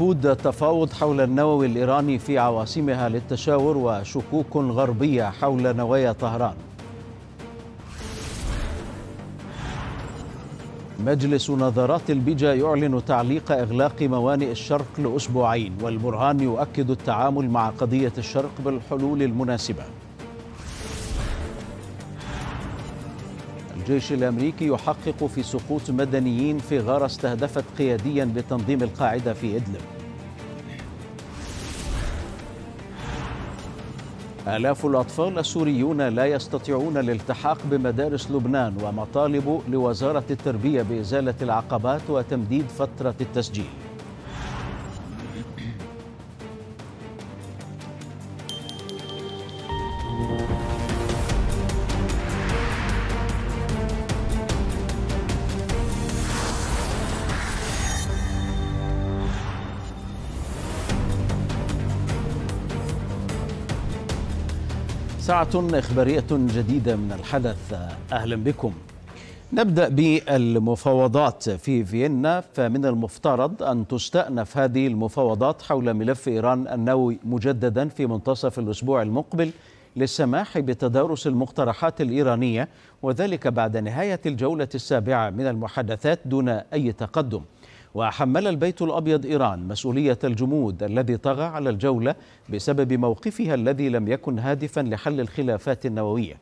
رفض تفاوض حول النووي الإيراني في عواصمها للتشاور وشكوك غربية حول نوايا طهران مجلس نظرات البيجا يعلن تعليق إغلاق موانئ الشرق لأسبوعين والبرهان يؤكد التعامل مع قضية الشرق بالحلول المناسبة الجيش الأمريكي يحقق في سقوط مدنيين في غارة استهدفت قياديا لتنظيم القاعدة في إدلب آلاف الأطفال السوريون لا يستطيعون الالتحاق بمدارس لبنان ومطالب لوزارة التربية بإزالة العقبات وتمديد فترة التسجيل إخبارية جديدة من الحدث أهلا بكم نبدأ بالمفاوضات في فيينا فمن المفترض أن تستأنف هذه المفاوضات حول ملف إيران النووي مجددا في منتصف الأسبوع المقبل للسماح بتدارس المقترحات الإيرانية وذلك بعد نهاية الجولة السابعة من المحادثات دون أي تقدم وحمل البيت الأبيض إيران مسؤولية الجمود الذي طغى على الجولة بسبب موقفها الذي لم يكن هادفا لحل الخلافات النووية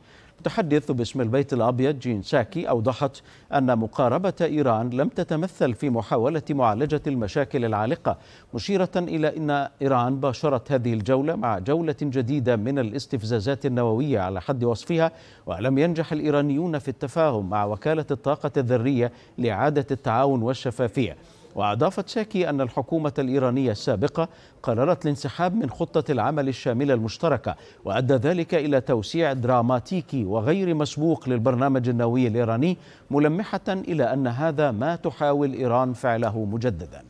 تحدث باسم البيت الأبيض جين ساكي أوضحت أن مقاربة إيران لم تتمثل في محاولة معالجة المشاكل العالقة مشيرة إلى أن إيران باشرت هذه الجولة مع جولة جديدة من الاستفزازات النووية على حد وصفها ولم ينجح الإيرانيون في التفاهم مع وكالة الطاقة الذرية لإعادة التعاون والشفافية وأضافت شاكي أن الحكومة الإيرانية السابقة قررت الانسحاب من خطة العمل الشاملة المشتركة وأدى ذلك إلى توسيع دراماتيكي وغير مسبوق للبرنامج النووي الإيراني ملمحة إلى أن هذا ما تحاول إيران فعله مجدداً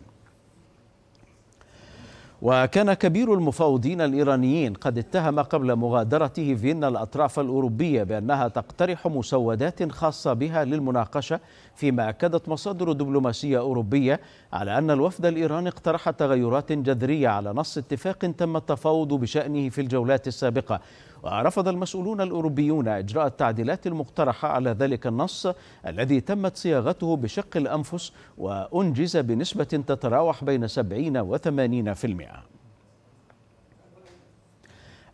وكان كبير المفاوضين الإيرانيين قد اتهم قبل مغادرته فيينا الأطراف الأوروبية بأنها تقترح مسودات خاصة بها للمناقشة فيما أكدت مصادر دبلوماسية أوروبية على أن الوفد الإيراني اقترح تغيرات جذرية على نص اتفاق تم التفاوض بشأنه في الجولات السابقة ورفض المسؤولون الأوروبيون إجراء التعديلات المقترحة على ذلك النص الذي تمت صياغته بشق الأنفس وأنجز بنسبة تتراوح بين 70 و 80%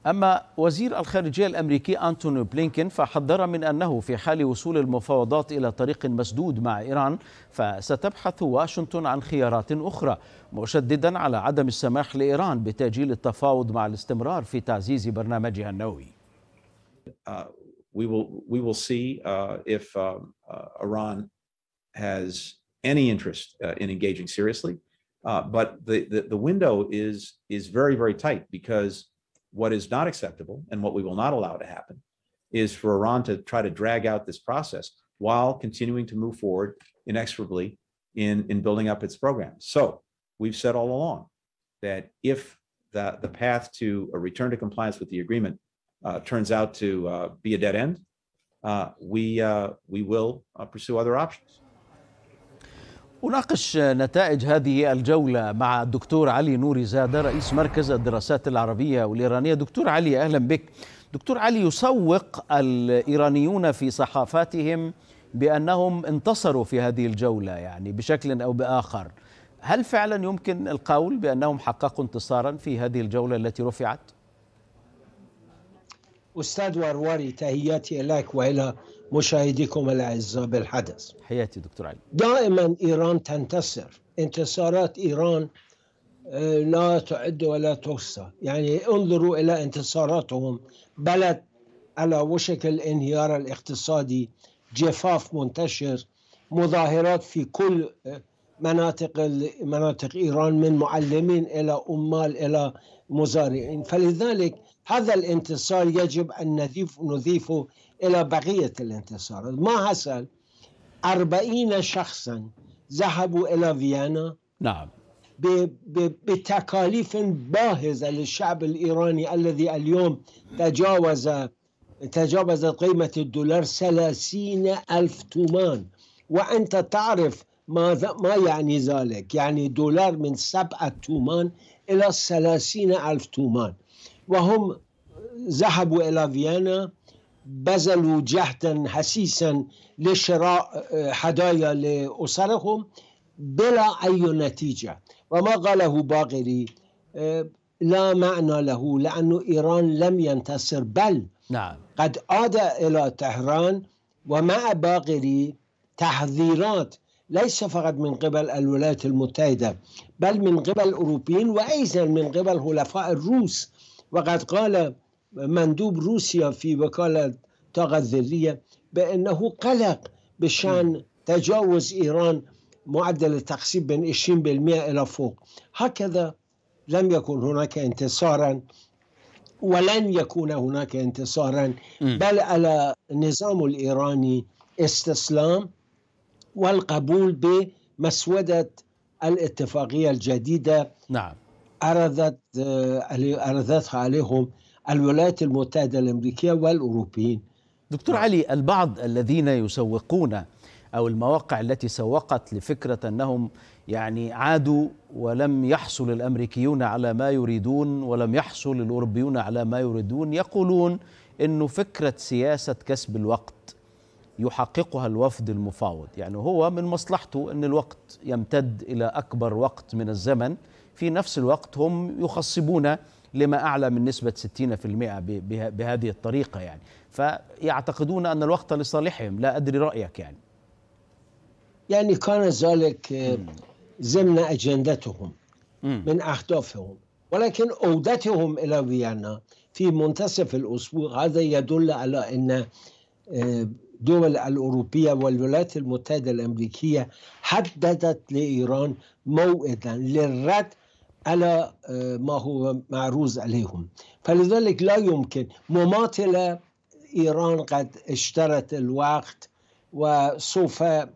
أما وزير الخارجية الأمريكي أنتوني بلينكين فحذر من أنه في حال وصول المفاوضات إلى طريق مسدود مع إيران فستبحث واشنطن عن خيارات أخرى مشددا على عدم السماح لإيران بتأجيل التفاوض مع الاستمرار في تعزيز برنامجها النووي uh, seriously. Uh, but the, the, the window is is very very tight because What is not acceptable and what we will not allow to happen is for Iran to try to drag out this process while continuing to move forward inexorably in, in building up its program. So we've said all along that if the, the path to a return to compliance with the agreement uh, turns out to uh, be a dead end, uh, we, uh, we will uh, pursue other options. أناقش نتائج هذه الجولة مع الدكتور علي نوري زادة رئيس مركز الدراسات العربية والإيرانية دكتور علي أهلا بك دكتور علي يسوق الإيرانيون في صحافاتهم بأنهم انتصروا في هذه الجولة يعني بشكل أو بآخر هل فعلا يمكن القول بأنهم حققوا انتصارا في هذه الجولة التي رفعت؟ أستاذ وارواري تهياتي لك وإلى مشاهديكم الأعزاء بالحدث حياتي دكتور علي دائما إيران تنتصر انتصارات إيران آه، لا تعد ولا تحصى يعني انظروا إلى انتصاراتهم بلد على وشك الانهيار الاقتصادي جفاف منتشر مظاهرات في كل آه، مناطق مناطق ايران من معلمين الى عمال الى مزارعين فلذلك هذا الانتصار يجب ان نضيف نضيفه إلى بقية الانتصارات ما حصل أربعين شخصا ذهبوا إلى فيينا نعم بتكاليف باهظة للشعب الإيراني الذي اليوم تجاوز تجاوزت قيمة الدولار 30 ألف تومان وأنت تعرف ماذا ما يعني ذلك يعني دولار من سبعة تومان إلى 30 ألف تومان وهم ذهبوا إلى فيينا بذلوا جهدا حسيسا لشراء آه، هدايا لأسرهم بلا أي نتيجة وما قاله باغري آه، لا معنى له لأن إيران لم ينتصر بل نعم. قد عاد إلى طهران ومع باغري تحذيرات ليس فقط من قبل الولايات المتحدة بل من قبل الأوروبيين وأيضا من قبل حلفاء الروس وقد قال مندوب روسيا في وكالة طاقة الذرية بأنه قلق بشأن تجاوز إيران معدل التقسيم بين 20% إلى فوق هكذا لم يكن هناك انتصارا ولن يكون هناك انتصارا بل على النظام الإيراني استسلام والقبول بمسودة الاتفاقية الجديدة نعم عرضت آه، عرضتها عليهم الولايات المتحدة الأمريكية والأوروبيين دكتور علي البعض الذين يسوقون أو المواقع التي سوقت لفكرة أنهم يعني عادوا ولم يحصل الأمريكيون على ما يريدون ولم يحصل الأوروبيون على ما يريدون يقولون أنه فكرة سياسة كسب الوقت يحققها الوفد المفاوض يعني هو من مصلحته أن الوقت يمتد إلى أكبر وقت من الزمن في نفس الوقت هم يخصبون لما أعلى من نسبة 60% بهذه الطريقة يعني فيعتقدون أن الوقت لصالحهم لا أدري رأيك يعني يعني كان ذلك آه، ضمن أجندتهم من أهدافهم ولكن عودتهم إلى فيينا في منتصف الأسبوع هذا يدل على أن الدول آه، الأوروبية والولايات المتحدة الأمريكية حددت لإيران موعدا للرد على آه، ما هو معروض عليهم فلذلك لا يمكن مماطلة إيران قد اشترت الوقت وسوف آه،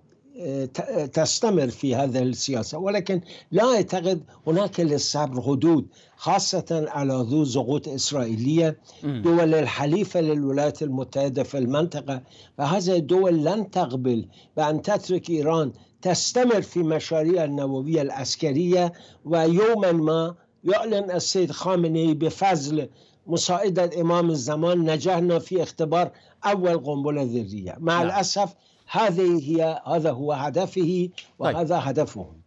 تستمر في هذه السياسة ولكن لا أعتقد هناك للصبر حدود خاصة على ذو ضغوط إسرائيلية دول الحليفة للولايات المتحدة في المنطقة فهذه الدول لن تقبل بأن تترك إيران تستمر في مشاريع النووية العسكرية ويوما ما يعلن السيد خامنئي بفضل مساعدة الإمام الزمان نجحنا في اختبار أول قنبلة ذرية مع لا. نعم. الأسف هذه هي هذا هو هدفه وهذا طيب. هدفهم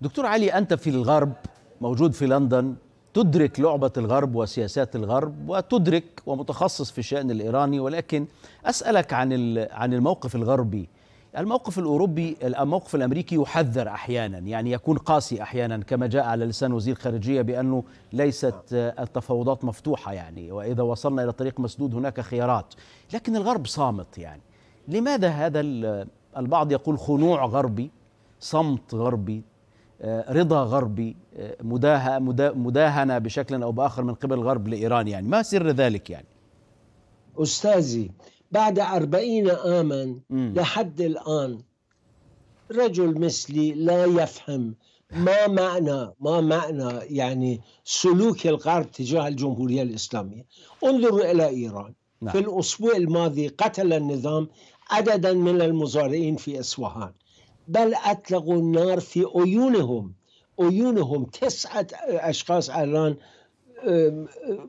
دكتور علي أنت في الغرب موجود في لندن تدرك لعبة الغرب وسياسات الغرب وتدرك ومتخصص في الشأن الإيراني ولكن أسألك عن عن الموقف الغربي الموقف الأوروبي الموقف الأمريكي يحذر أحيانا يعني يكون قاسي أحيانا كما جاء على لسان وزير الخارجية بأنه ليست آه، التفاوضات مفتوحة يعني وإذا وصلنا إلى طريق مسدود هناك خيارات لكن الغرب صامت يعني لماذا هذا البعض يقول خنوع غربي صمت غربي آه، رضا غربي آه، مداهنة بشكل أو بآخر من قبل الغرب لإيران يعني ما سر ذلك يعني أستاذي بعد أربعين عاما لحد الآن رجل مثلي لا يفهم ما معنى ما معنى يعني سلوك الغرب تجاه الجمهورية الإسلامية انظروا إلى إيران نعم. في الأسبوع الماضي قتل النظام عددا من المزارعين في إسوهان بل أطلقوا النار في عيونهم عيونهم تسعة أشخاص الآن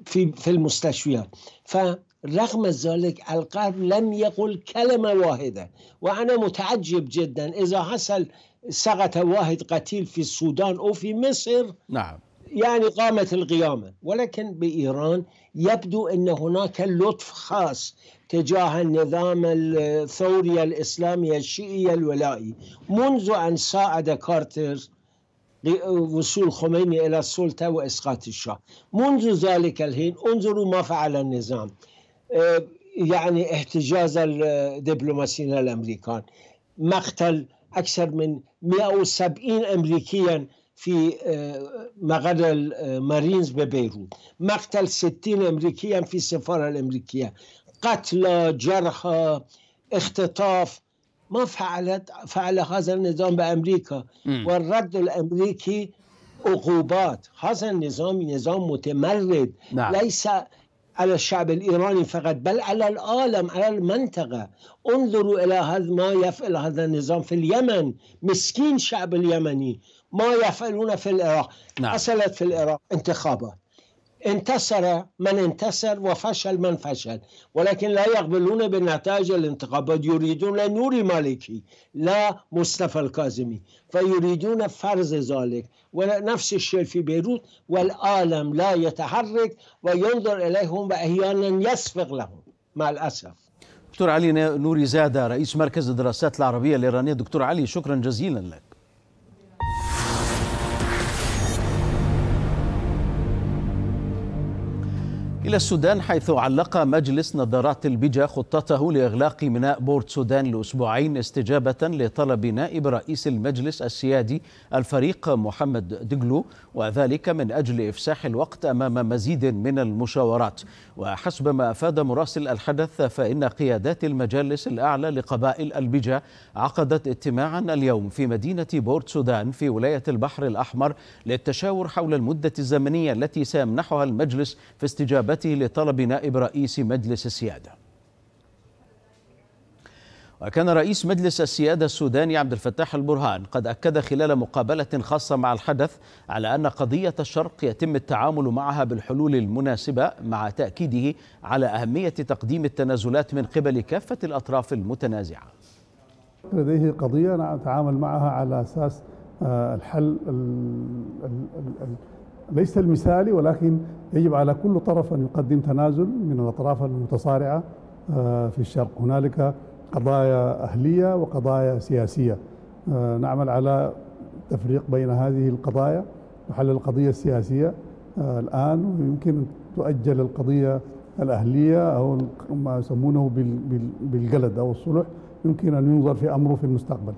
في في المستشفيات ف رغم ذلك القلب لم يقل كلمة واحدة وأنا متعجب جدا إذا حصل سقط واحد قتيل في السودان أو في مصر نعم يعني قامت القيامة ولكن بإيران يبدو أن هناك لطف خاص تجاه النظام الثوري الإسلامي الشيعي الولائي منذ أن ساعد كارتر وصول خميني إلى السلطة وإسقاط الشاه منذ ذلك الحين انظروا ما فعل النظام آه، يعني احتجاز الدبلوماسيين الامريكان مقتل اكثر من 170 امريكيا في آه، مقر المارينز ببيروت مقتل 60 امريكيا في السفاره الامريكيه قتلى جرحى اختطاف ما فعلت فعل هذا النظام بامريكا م. والرد الامريكي عقوبات هذا النظام نظام متمرد نعم. ليس على الشعب الإيراني فقط بل على العالم على المنطقة انظروا إلى هذا ما يفعل هذا النظام في اليمن مسكين شعب اليمني ما يفعلون في العراق نعم. حصلت في العراق انتخابات انتصر من انتصر وفشل من فشل ولكن لا يقبلون بنتائج الانتخابات يريدون نوري مالكي لا مصطفى الكاظمي فيريدون فرض ذلك ونفس الشيء في بيروت والعالم لا يتحرك وينظر إليهم وأحيانا يصفق لهم مع الأسف دكتور علي نوري زادة رئيس مركز الدراسات العربية الإيرانية دكتور علي شكرا جزيلا لك إلى السودان حيث علق مجلس نظارات البجا خطته لإغلاق ميناء بورت سودان لأسبوعين استجابة لطلب نائب رئيس المجلس السيادي الفريق محمد دجلو وذلك من أجل إفساح الوقت أمام مزيد من المشاورات وحسب ما أفاد مراسل الحدث فإن قيادات المجالس الأعلى لقبائل البجة عقدت اجتماعا اليوم في مدينة بورت سودان في ولاية البحر الأحمر للتشاور حول المدة الزمنية التي سيمنحها المجلس في استجابته لطلب نائب رئيس مجلس السيادة وكان رئيس مجلس السيادة السوداني عبد الفتاح البرهان قد أكد خلال مقابلة خاصة مع الحدث على أن قضية الشرق يتم التعامل معها بالحلول المناسبة مع تأكيده على أهمية تقديم التنازلات من قبل كافة الأطراف المتنازعة لديه قضية نتعامل معها على أساس آه، الحل ليس المثالي ولكن يجب على كل طرف أن يقدم تنازل من الأطراف المتصارعة آه، في الشرق هنالك قضايا أهلية وقضايا سياسية آه، نعمل على تفريق بين هذه القضايا وحل القضية السياسية آه، الآن ويمكن تؤجل القضية الأهلية أو ما يسمونه بالجلد أو الصلح يمكن أن ينظر في أمره في المستقبل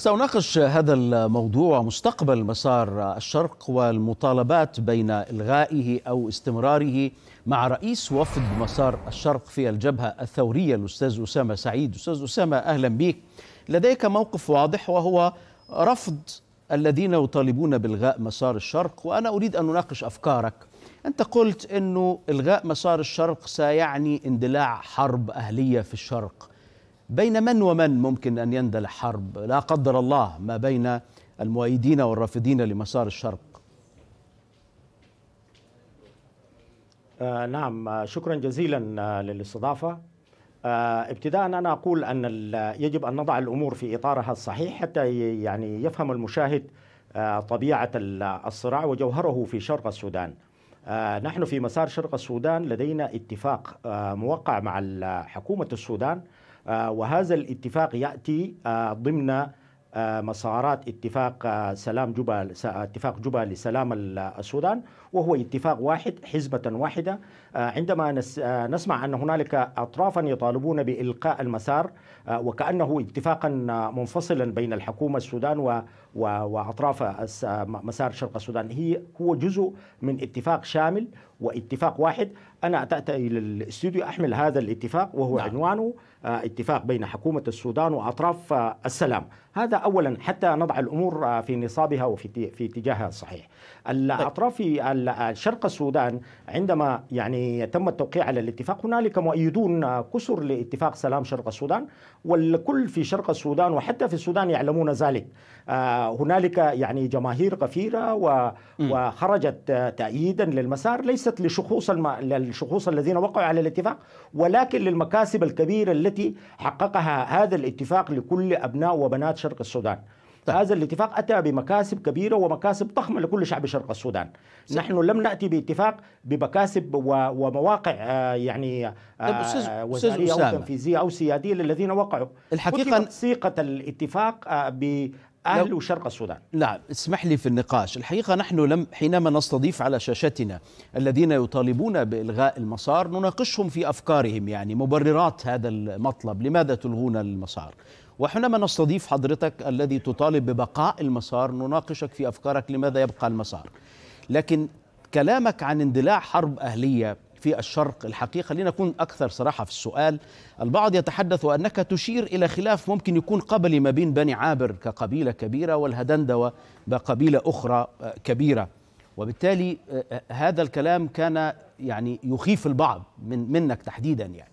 سأناقش هذا الموضوع مستقبل مسار الشرق والمطالبات بين إلغائه أو استمراره مع رئيس وفد مسار الشرق في الجبهة الثورية الأستاذ أسامة سعيد أستاذ أسامة أهلا بك لديك موقف واضح وهو رفض الذين يطالبون بالغاء مسار الشرق وأنا أريد أن أناقش أفكارك أنت قلت أنه إلغاء مسار الشرق سيعني اندلاع حرب أهلية في الشرق بين من ومن ممكن أن يندلع حرب لا قدر الله ما بين المؤيدين والرافضين لمسار الشرق آه نعم آه، شكرا جزيلا آه، للاستضافة آه ابتداء أنا أقول أن يجب أن نضع الأمور في إطارها الصحيح حتى يعني يفهم المشاهد آه، طبيعة الصراع وجوهره في شرق السودان نحن في مسار شرق السودان لدينا اتفاق موقع مع حكومة السودان آه، وهذا الاتفاق ياتي آه، ضمن آه، مسارات اتفاق سلام جوبا اتفاق جوبا لسلام السودان وهو اتفاق واحد حزبة واحدة عندما نسمع أن هنالك أطرافا يطالبون بإلقاء المسار وكأنه اتفاقا منفصلا بين الحكومة السودان وأطراف مسار شرق السودان هي هو جزء من اتفاق شامل واتفاق واحد انا تاتي الى الاستوديو احمل هذا الاتفاق وهو نعم. عنوانه آه، اتفاق بين حكومه السودان واطراف آه، السلام، هذا اولا حتى نضع الامور آه، في نصابها وفي في اتجاهها الصحيح. طيب. الاطراف في شرق السودان عندما يعني تم التوقيع على الاتفاق هنالك مؤيدون كسر لاتفاق سلام شرق السودان والكل في شرق السودان وحتى في السودان يعلمون ذلك. هنالك يعني جماهير غفيره وخرجت تأييدا للمسار ليست لشخوص الم... الشخوص الذين وقعوا على الاتفاق ولكن للمكاسب الكبيرة التي حققها هذا الاتفاق لكل أبناء وبنات شرق السودان طيب. هذا الاتفاق أتى بمكاسب كبيرة ومكاسب ضخمة لكل شعب شرق السودان صح. نحن لم نأتي باتفاق بمكاسب ومواقع آه، يعني طيب آه، وزارية أو تنفيذية أو سيادية للذين وقعوا الحقيقة صيغة الاتفاق آه، أهل وشرق السودان نعم اسمح لي في النقاش الحقيقة نحن لم حينما نستضيف على شاشتنا الذين يطالبون بإلغاء المسار نناقشهم في أفكارهم يعني مبررات هذا المطلب لماذا تلغون المسار وحينما نستضيف حضرتك الذي تطالب ببقاء المسار نناقشك في أفكارك لماذا يبقى المسار لكن كلامك عن اندلاع حرب أهلية في الشرق الحقيقة لنكون أكثر صراحة في السؤال البعض يتحدث أنك تشير إلى خلاف ممكن يكون قبلي ما بين بني عابر كقبيلة كبيرة والهدندوة بقبيلة أخرى كبيرة وبالتالي آه، آه، هذا الكلام كان يعني يخيف البعض من منك تحديدا يعني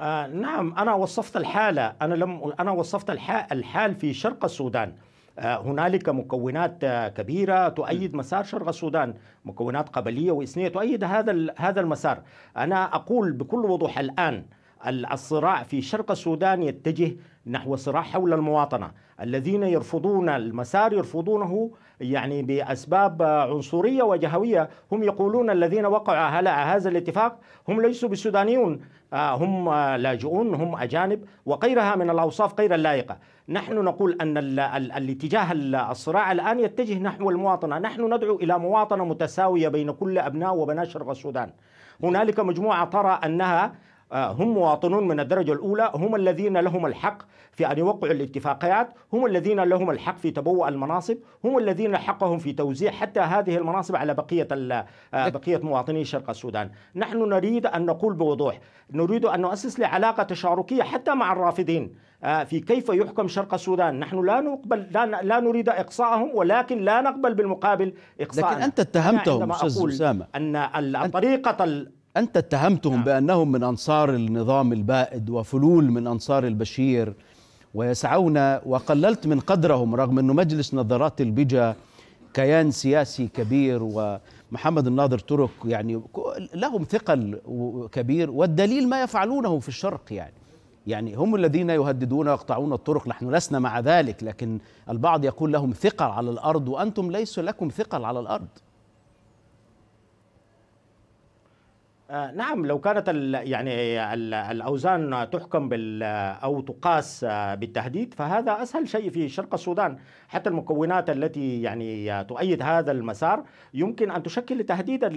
آه نعم أنا وصفت الحالة أنا لم أنا وصفت الحال في شرق السودان هنالك مكونات كبيره تؤيد مسار شرق السودان مكونات قبليه وإثنية تؤيد هذا هذا المسار انا اقول بكل وضوح الان الصراع في شرق السودان يتجه نحو صراع حول المواطنه، الذين يرفضون المسار يرفضونه يعني باسباب عنصريه وجهويه، هم يقولون الذين وقعوا على هذا الاتفاق هم ليسوا بالسودانيون، آه، هم لاجئون، هم اجانب وغيرها من الاوصاف غير اللائقه، نحن نقول ان الاتجاه الصراع الان يتجه نحو المواطنه، نحن ندعو الى مواطنه متساويه بين كل ابناء وبنات شرق السودان. هنالك مجموعه ترى انها آه، هم مواطنون من الدرجة الأولى هم الذين لهم الحق في أن يوقعوا الاتفاقيات هم الذين لهم الحق في تبوء المناصب هم الذين حقهم في توزيع حتى هذه المناصب على بقية آه، إيه. بقية مواطني شرق السودان نحن نريد أن نقول بوضوح نريد أن نؤسس لعلاقة تشاركية حتى مع الرافضين آه، في كيف يحكم شرق السودان نحن لا نقبل لا, لا نريد إقصائهم ولكن لا نقبل بالمقابل اقصاء لكن أنت اتهمتهم يعني أستاذ أسامة أن الطريقة أنت اتهمتهم نعم. بأنهم من أنصار النظام البائد وفلول من أنصار البشير ويسعون وقللت من قدرهم رغم أنه مجلس نظرات البجا كيان سياسي كبير ومحمد الناظر ترك يعني لهم ثقل كبير والدليل ما يفعلونه في الشرق يعني يعني هم الذين يهددون ويقطعون الطرق نحن لسنا مع ذلك لكن البعض يقول لهم ثقل على الأرض وأنتم ليس لكم ثقل على الأرض آه، نعم لو كانت يعني الاوزان تحكم بال او تقاس آه، بالتهديد فهذا اسهل شيء في شرق السودان حتى المكونات التي يعني تؤيد هذا المسار يمكن ان تشكل تهديدا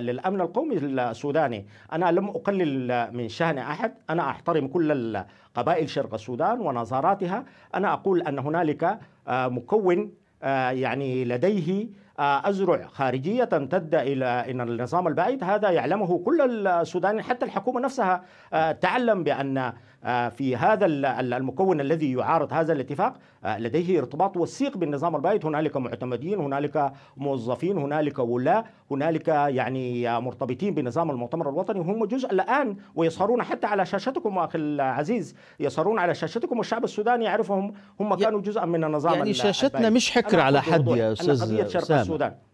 للامن القومي السوداني انا لم اقلل من شان احد انا احترم كل قبائل شرق السودان ونظراتها انا اقول ان هنالك آه، مكون آه، يعني لديه آه، أزرع خارجية تمتد إلى إن النظام البعيد هذا يعلمه كل السودانيين حتى الحكومة نفسها آه، تعلم بأن آه، في هذا المكون الذي يعارض هذا الاتفاق آه، لديه ارتباط وثيق بالنظام البائد هنالك معتمدين هنالك موظفين هنالك ولاة هنالك يعني مرتبطين بنظام المؤتمر الوطني هم جزء الآن ويسهرون حتى على شاشتكم أخي العزيز يسهرون على شاشتكم والشعب السوداني يعرفهم هم كانوا جزءا من النظام يعني شاشتنا البائد. مش حكر على حد يا أستاذ اسامه شرق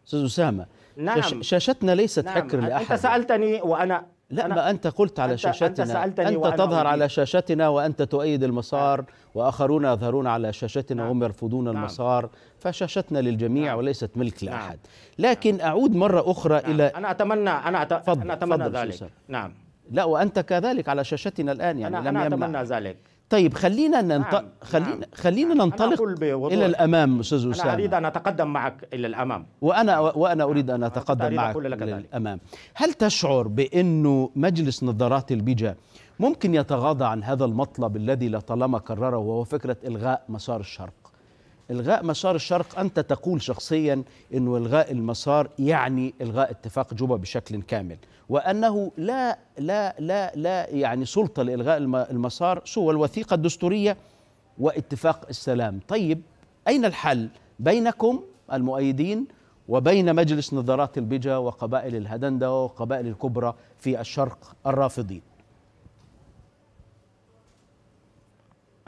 أستاذ أسامة نعم شاشتنا ليست نعم. حكر لأحد أنت سألتني وأنا لا ما أنت قلت على أنت شاشتنا أنت, أنت تظهر على شاشتنا وأنت تؤيد المسار نعم. وآخرون يظهرون على شاشتنا نعم. وهم يرفضون نعم. المسار فشاشتنا للجميع نعم. وليست ملك نعم. لأحد لكن نعم. أعود مرة أخرى نعم. إلى أنا أتمنى أنا, أت... فضل أنا أتمنى فضل ذلك نعم لا وأنت كذلك على شاشتنا الآن يعني أنا, لم أنا أتمنى ذلك طيب خلينا ننط... نعم،, نعم. خلينا نعم. خلينا ننطلق الى الامام استاذ اسامه انا اريد ان اتقدم معك الى الامام وانا وانا اريد ان اتقدم معك الى الامام هل تشعر بانه مجلس نظارات البيجا ممكن يتغاضى عن هذا المطلب الذي لطالما كرره وهو فكره الغاء مسار الشرق الغاء مسار الشرق انت تقول شخصيا انه الغاء المسار يعني الغاء اتفاق جوبا بشكل كامل وانه لا لا لا لا يعني سلطه لالغاء المسار سوى الوثيقه الدستوريه واتفاق السلام طيب اين الحل بينكم المؤيدين وبين مجلس نظارات البجا وقبائل الهدندة وقبائل الكبرى في الشرق الرافضين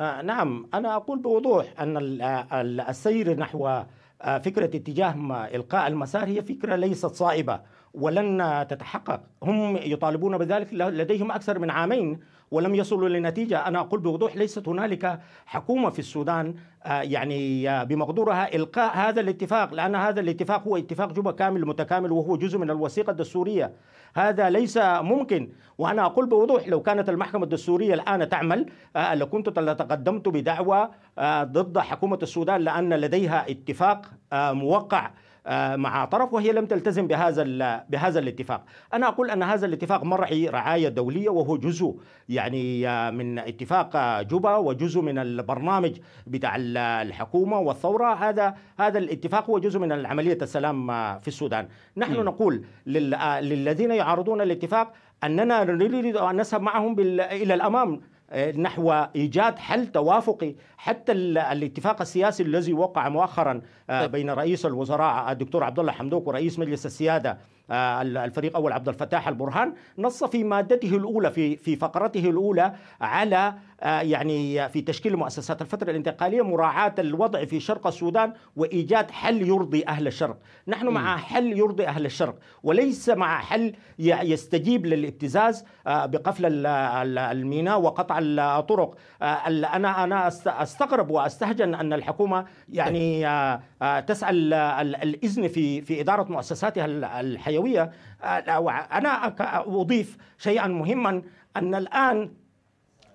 آه نعم أنا أقول بوضوح أن آه، السير نحو آه، فكرة اتجاه إلقاء المسار هي فكرة ليست صائبة ولن تتحقق هم يطالبون بذلك لديهم أكثر من عامين ولم يصلوا لنتيجة أنا أقول بوضوح ليست هنالك حكومة في السودان آه، يعني آه، بمقدورها إلقاء هذا الاتفاق لأن هذا الاتفاق هو اتفاق جوبا كامل متكامل وهو جزء من الوثيقة الدستورية هذا ليس ممكن وأنا أقول بوضوح لو كانت المحكمة الدستورية الآن تعمل آه، لكنت تقدمت بدعوى ضد حكومة السودان لأن لديها اتفاق موقع آه، مع طرف وهي لم تلتزم بهذا بهذا الاتفاق انا اقول ان هذا الاتفاق مرعي رعايه دوليه وهو جزء يعني آه، من اتفاق آه، جوبا وجزء من البرنامج بتاع الحكومه والثوره هذا هذا الاتفاق هو جزء من عمليه السلام في السودان نحن م. نقول للذين يعارضون الاتفاق اننا نريد ان نذهب معهم الى الامام آه، نحو ايجاد حل توافقي حتى الاتفاق السياسي الذي وقع مؤخرا آه، طيب. بين رئيس الوزراء الدكتور عبد الله حمدوك ورئيس مجلس السياده آه، الفريق اول عبد الفتاح البرهان نص في مادته الاولى في في فقرته الاولى على آه، يعني في تشكيل مؤسسات الفترة الانتقالية مراعاة الوضع في شرق السودان وإيجاد حل يرضي أهل الشرق نحن م. مع حل يرضي أهل الشرق وليس مع حل يستجيب للابتزاز آه، بقفل الميناء وقطع الطرق آه، أنا أنا أستغرب وأستهجن أن الحكومة يعني تسأل الإذن في في إدارة مؤسساتها الحيوية أنا أضيف شيئا مهما أن الآن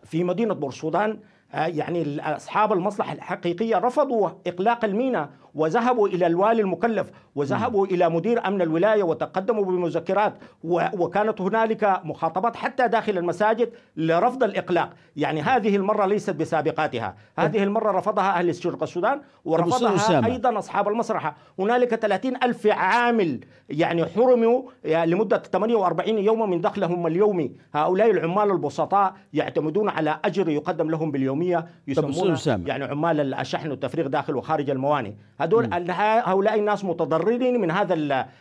في مدينة بورسودان آه، يعني أصحاب المصلحة الحقيقية رفضوا إغلاق الميناء وذهبوا إلى الوالي المكلف وذهبوا م. إلى مدير أمن الولاية وتقدموا بمذكرات وكانت هنالك مخاطبات حتى داخل المساجد لرفض الإقلاق يعني هذه المرة ليست بسابقاتها طيب. هذه المرة رفضها أهل شرق السودان ورفضها أيضا أصحاب المسرحة هنالك 30 ألف عامل يعني حرموا لمدة 48 يوما من دخلهم اليومي هؤلاء العمال البسطاء يعتمدون على أجر يقدم لهم باليومية طيب، يسمونه يعني عمال الشحن والتفريغ داخل وخارج الموانئ هدول هؤلاء الناس متضررين من هذا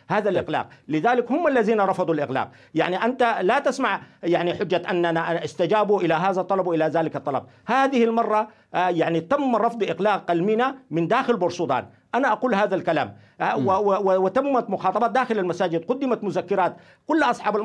هذا طيب. الاغلاق لذلك هم الذين رفضوا الاغلاق يعني انت لا تسمع يعني حجه اننا استجابوا الى هذا الطلب والى ذلك الطلب هذه المره آه، يعني تم رفض اغلاق الميناء من داخل بورسودان انا اقول هذا الكلام آه، وتمت مخاطبات داخل المساجد قدمت مذكرات كل اصحاب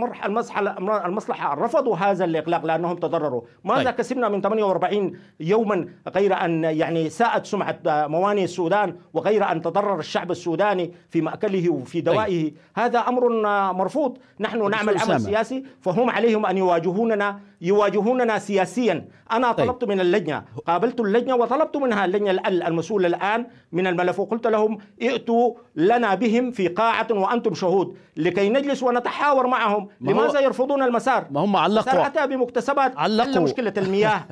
المصلحه رفضوا هذا الاغلاق لانهم تضرروا ماذا طيب. كسبنا من 48 يوما غير ان يعني ساءت سمعه آه، موانئ السودان وغير ان تضرر الشعب السوداني في ماكله وفي طيب. دوائه طيب. هذا امر آه، مرفوض نحن نعمل عمل سياسي فهم عليهم ان يواجهوننا يواجهوننا سياسيا انا طيب. طلبت من اللجنه قابلت اللجنه وطلبت منها اللجنه المسؤوله الان من الملف وقلت لهم ائتوا لنا بهم في قاعة وأنتم شهود لكي نجلس ونتحاور معهم لماذا يرفضون المسار ما هم علقوا أتى بمكتسبات علقوا مشكلة المياه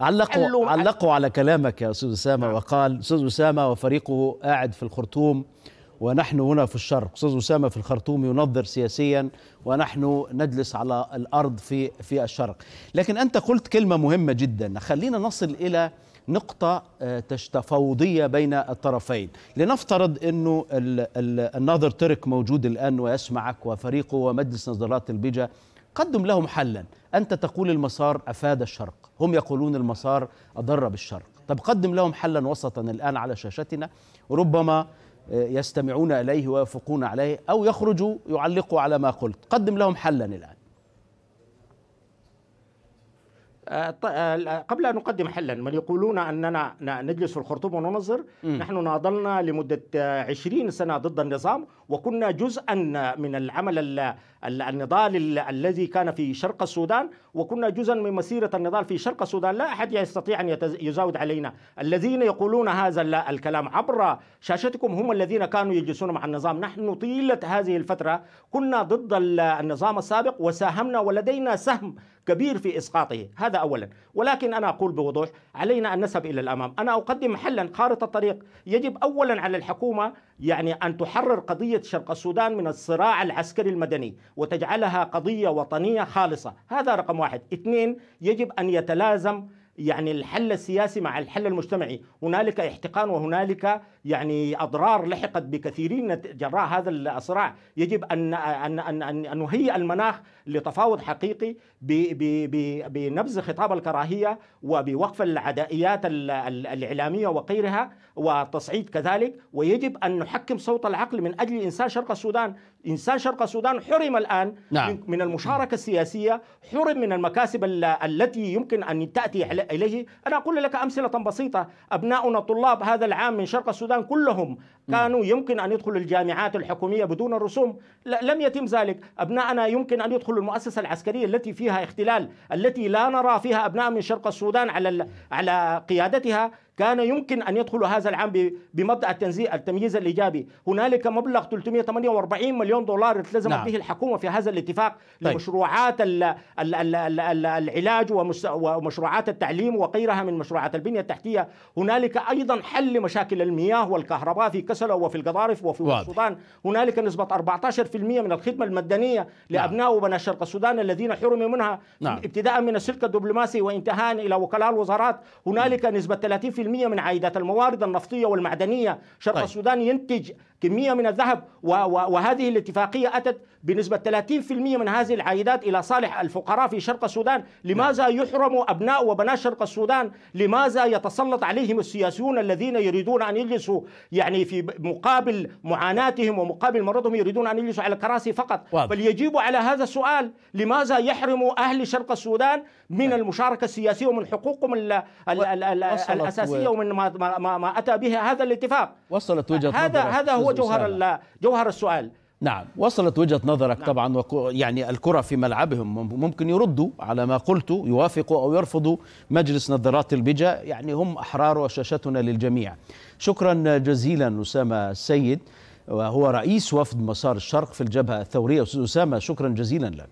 علقوا علقوا على كلامك يا استاذ اسامه وقال استاذ اسامه وفريقه قاعد في الخرطوم ونحن هنا في الشرق استاذ اسامه في الخرطوم ينظر سياسيا ونحن نجلس على الارض في في الشرق لكن انت قلت كلمه مهمه جدا خلينا نصل الى نقطة آه، تفوضية بين الطرفين لنفترض أنه الناظر ترك موجود الآن ويسمعك وفريقه ومجلس نظرات البيجا قدم لهم حلا أنت تقول المسار أفاد الشرق هم يقولون المسار أضر بالشرق طب قدم لهم حلا وسطا الآن على شاشتنا ربما آه، يستمعون إليه ويوافقون عليه أو يخرجوا يعلقوا على ما قلت قدم لهم حلا الآن آه، آه، قبل أن نقدم حلا من يقولون أننا نجلس في الخرطوم وننظر م. نحن ناضلنا لمدة 20 سنة ضد النظام وكنا جزءا من العمل النضال الذي كان في شرق السودان وكنا جزءا من مسيرة النضال في شرق السودان لا أحد يستطيع أن يزاود علينا الذين يقولون هذا الكلام عبر شاشتكم هم الذين كانوا يجلسون مع النظام نحن طيلة هذه الفترة كنا ضد النظام السابق وساهمنا ولدينا سهم كبير في اسقاطه، هذا اولا، ولكن انا اقول بوضوح علينا ان نسب الى الامام، انا اقدم حلا خارطه الطريق، يجب اولا على الحكومه يعني أن تحرر قضية شرق السودان من الصراع العسكري المدني وتجعلها قضية وطنية خالصة هذا رقم واحد اثنين يجب أن يتلازم يعني الحل السياسي مع الحل المجتمعي هنالك احتقان وهنالك يعني أضرار لحقت بكثيرين جراء هذا الصراع يجب أن أن أن أن نهيئ المناخ لتفاوض حقيقي بنبذ خطاب الكراهية وبوقف العدائيات الإعلامية وغيرها وتصعيد كذلك ويجب أن نحكم صوت العقل من أجل إنسان شرق السودان إنسان شرق السودان حرم الآن نعم. من المشاركة السياسية حرم من المكاسب التي يمكن أن تأتي إليه أنا أقول لك أمثلة بسيطة أبناؤنا طلاب هذا العام من شرق السودان السودان كلهم كانوا يمكن أن يدخلوا الجامعات الحكومية بدون الرسوم لم يتم ذلك ابناءنا يمكن أن يدخلوا المؤسسة العسكرية التي فيها اختلال التي لا نرى فيها أبناء من شرق السودان على على قيادتها كان يمكن أن يدخلوا هذا العام بمبدأ التنزيل التمييز الإيجابي هنالك مبلغ 348 مليون دولار التزمت نعم. به الحكومة في هذا الاتفاق طيب. لمشروعات الـ الـ الـ الـ العلاج ومشروعات التعليم وغيرها من مشروعات البنية التحتية هنالك أيضا حل لمشاكل المياه والكهرباء في كسلا وفي القضارف وفي واضح. السودان هنالك نسبة 14% من الخدمة المدنية نعم. لأبناء نعم. وبنات شرق السودان الذين حرموا منها نعم. ابتداء من السلك الدبلوماسي وانتهاء إلى وكلاء الوزارات هنالك نسبة 30% من عائدات الموارد النفطية والمعدنية شرق طيب. السودان ينتج كمية من الذهب وهذه الاتفاقية أتت بنسبة 30% من هذه العائدات إلى صالح الفقراء في شرق السودان لماذا نعم. يحرم أبناء وبنات شرق السودان لماذا يتسلط عليهم السياسيون الذين يريدون أن يجلسوا يعني في مقابل معاناتهم ومقابل مرضهم يريدون أن يجلسوا على الكراسي فقط فليجيبوا بل يجيبوا على هذا السؤال لماذا يحرموا أهل شرق السودان من نعم. المشاركة السياسية ومن حقوقهم الأساسية ومن ما, ما, ما أتى به هذا الاتفاق وصلت وجهة هذا هذا هو جوهر جوهر السؤال نعم وصلت وجهة نظرك نعم. طبعا يعني الكرة في ملعبهم ممكن يردوا على ما قلت يوافقوا أو يرفضوا مجلس نظارات البجا يعني هم أحرار وشاشتنا للجميع شكرا جزيلا أسامة السيد وهو رئيس وفد مسار الشرق في الجبهة الثورية أستاذ أسامة شكرا جزيلا لك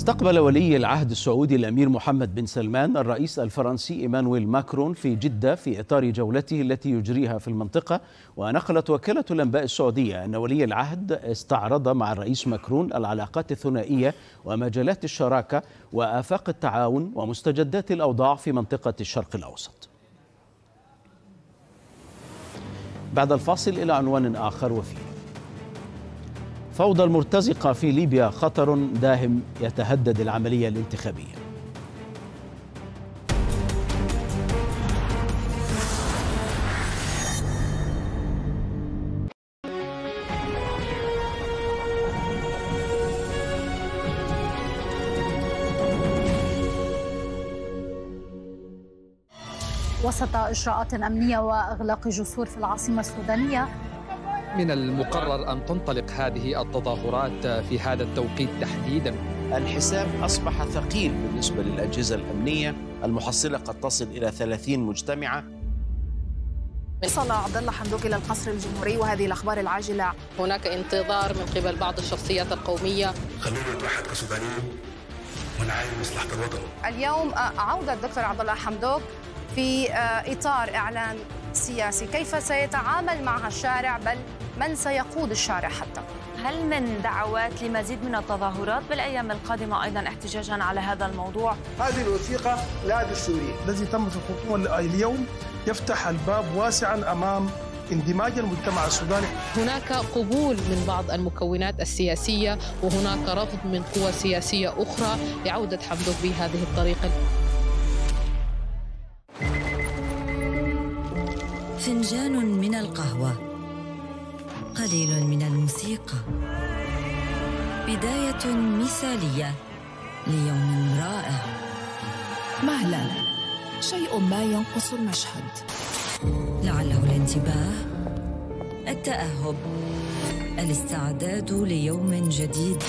استقبل ولي العهد السعودي الامير محمد بن سلمان الرئيس الفرنسي ايمانويل ماكرون في جده في اطار جولته التي يجريها في المنطقه ونقلت وكاله الانباء السعوديه ان ولي العهد استعرض مع الرئيس ماكرون العلاقات الثنائيه ومجالات الشراكه وافاق التعاون ومستجدات الاوضاع في منطقه الشرق الاوسط. بعد الفاصل الى عنوان اخر وفيه فوضى المرتزقة في ليبيا خطر داهم يتهدد العملية الانتخابية وسط إجراءات أمنية وإغلاق جسور في العاصمة السودانية من المقرر أن تنطلق هذه التظاهرات في هذا التوقيت تحديدا الحساب أصبح ثقيل بالنسبة للأجهزة الأمنية المحصلة قد تصل إلى 30 مجتمعة وصل عبد الله حمدوك الى القصر الجمهوري وهذه الاخبار العاجله هناك انتظار من قبل بعض الشخصيات القوميه خلونا نتوحد كسودانيين ونعاين مصلحه الوطن اليوم آه، عوده الدكتور عبد الله حمدوك في آه، اطار اعلان سياسي كيف سيتعامل معها الشارع بل من سيقود الشارع حتى هل من دعوات لمزيد من التظاهرات بالأيام القادمة أيضا احتجاجا على هذا الموضوع هذه الوثيقة لا دستورية الذي تم في الخطوة اليوم يفتح الباب واسعا أمام اندماج المجتمع السوداني هناك قبول من بعض المكونات السياسية وهناك رفض من قوى سياسية أخرى لعودة حمدوك بهذه الطريقة فنجان من القهوه قليل من الموسيقى بداية مثالية ليوم رائع مهلا شيء ما ينقص المشهد لعله الانتباه التأهب الاستعداد ليوم جديد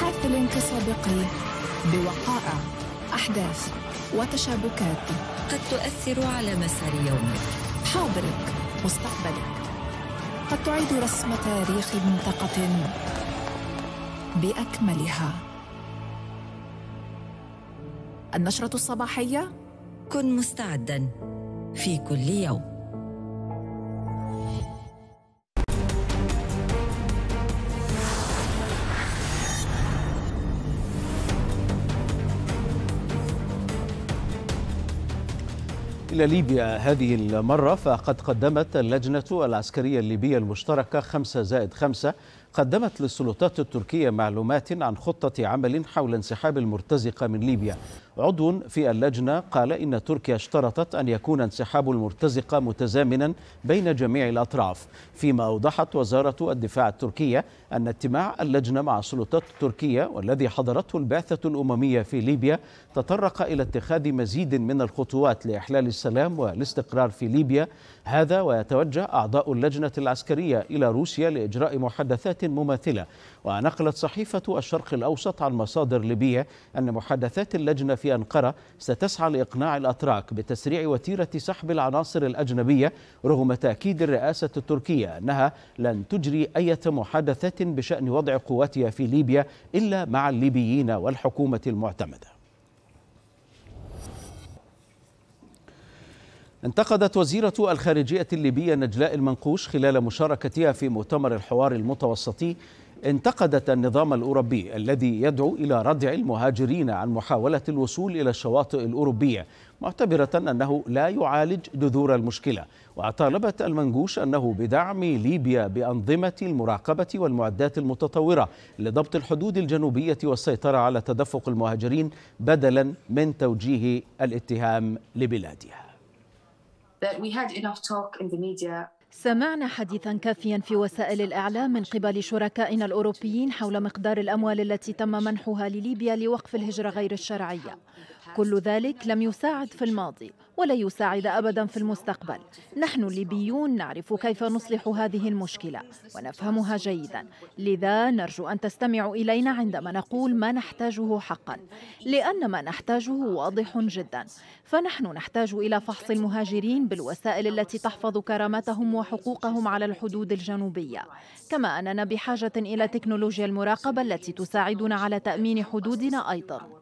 حافل كسابقه بوقائع أحداث وتشابكات قد تؤثر على مسار يومك حاضرك مستقبلك قد تعيد رسم تاريخ منطقة بأكملها النشرة الصباحية كن مستعدا في كل يوم إلى ليبيا هذه المرة فقد قدمت اللجنة العسكرية الليبية المشتركة 5 زائد 5 قدمت للسلطات التركية معلومات عن خطة عمل حول انسحاب المرتزقة من ليبيا عضو في اللجنة قال إن تركيا اشترطت أن يكون انسحاب المرتزقة متزامنا بين جميع الأطراف فيما أوضحت وزارة الدفاع التركية أن اجتماع اللجنة مع السلطات التركية والذي حضرته البعثة الأممية في ليبيا تطرق إلى اتخاذ مزيد من الخطوات لإحلال السلام والاستقرار في ليبيا هذا ويتوجه أعضاء اللجنة العسكرية إلى روسيا لإجراء محادثات مماثلة ونقلت صحيفة الشرق الأوسط عن مصادر ليبية أن محادثات اللجنة في أنقرة ستسعى لإقناع الأتراك بتسريع وتيرة سحب العناصر الأجنبية رغم تأكيد الرئاسة التركية أنها لن تجري أي محادثات بشأن وضع قواتها في ليبيا إلا مع الليبيين والحكومة المعتمدة انتقدت وزيرة الخارجية الليبية نجلاء المنقوش خلال مشاركتها في مؤتمر الحوار المتوسطي انتقدت النظام الأوروبي الذي يدعو إلى ردع المهاجرين عن محاولة الوصول إلى الشواطئ الأوروبية معتبرة أنه لا يعالج جذور المشكلة وطالبت المنقوش أنه بدعم ليبيا بأنظمة المراقبة والمعدات المتطورة لضبط الحدود الجنوبية والسيطرة على تدفق المهاجرين بدلا من توجيه الاتهام لبلادها that we had enough talk in the media سمعنا حديثا كافيا في وسائل الاعلام من قبل شركائنا الاوروبيين حول مقدار الاموال التي تم منحها لليبيا لوقف الهجره غير الشرعيه كل ذلك لم يساعد في الماضي ولا يساعد ابدا في المستقبل نحن الليبيون نعرف كيف نصلح هذه المشكله ونفهمها جيدا لذا نرجو ان تستمعوا الينا عندما نقول ما نحتاجه حقا لان ما نحتاجه واضح جدا فنحن نحتاج الى فحص المهاجرين بالوسائل التي تحفظ كرامتهم وحقوقهم على الحدود الجنوبيه كما اننا بحاجه الى تكنولوجيا المراقبه التي تساعدنا على تامين حدودنا ايضا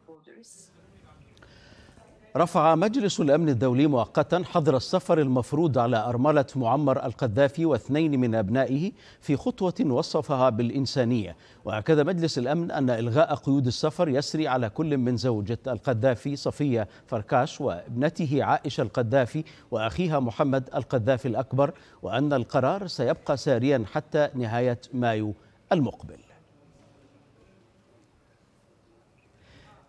رفع مجلس الأمن الدولي مؤقتا حظر السفر المفروض على أرملة معمر القذافي واثنين من أبنائه في خطوة وصفها بالإنسانية وأكد مجلس الأمن أن إلغاء قيود السفر يسري على كل من زوجة القذافي صفية فركاش وابنته عائشة القذافي وأخيها محمد القذافي الأكبر وأن القرار سيبقى ساريا حتى نهاية مايو المقبل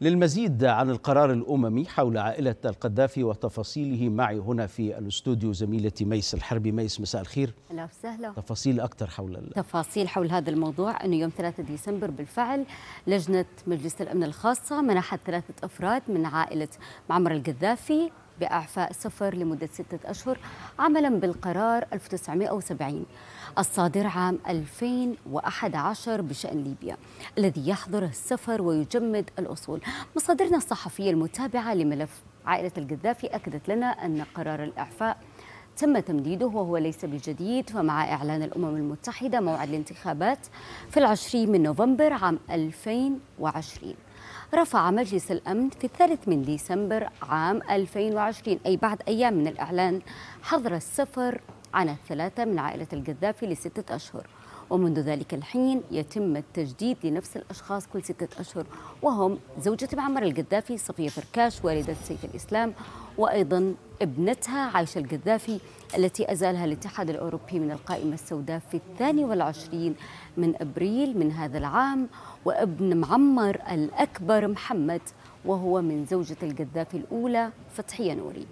للمزيد عن القرار الأممي حول عائلة القذافي وتفاصيله معي هنا في الاستوديو زميلتي ميس الحربي ميس مساء الخير أهلا وسهلا تفاصيل أكثر حول تفاصيل حول هذا الموضوع أنه يوم 3 ديسمبر بالفعل لجنة مجلس الأمن الخاصة منحت ثلاثة أفراد من عائلة معمر القذافي بإعفاء سفر لمدة ستة أشهر عملا بالقرار 1970 الصادر عام 2011 بشأن ليبيا الذي يحظر السفر ويجمد الأصول مصادرنا الصحفية المتابعة لملف عائلة القذافي أكدت لنا أن قرار الإعفاء تم تمديده وهو ليس بجديد فمع إعلان الأمم المتحدة موعد الانتخابات في العشرين من نوفمبر عام 2020 رفع مجلس الأمن في الثالث من ديسمبر عام 2020 أي بعد أيام من الإعلان حظر السفر عن الثلاثة من عائلة القذافي لستة أشهر ومنذ ذلك الحين يتم التجديد لنفس الأشخاص كل ستة أشهر وهم زوجة معمر القذافي صفية فركاش والدة سيف الإسلام وأيضا ابنتها عايشة القذافي التي أزالها الاتحاد الأوروبي من القائمة السوداء في الثاني والعشرين من أبريل من هذا العام وابن معمر الأكبر محمد وهو من زوجة القذافي الأولى فتحية نوري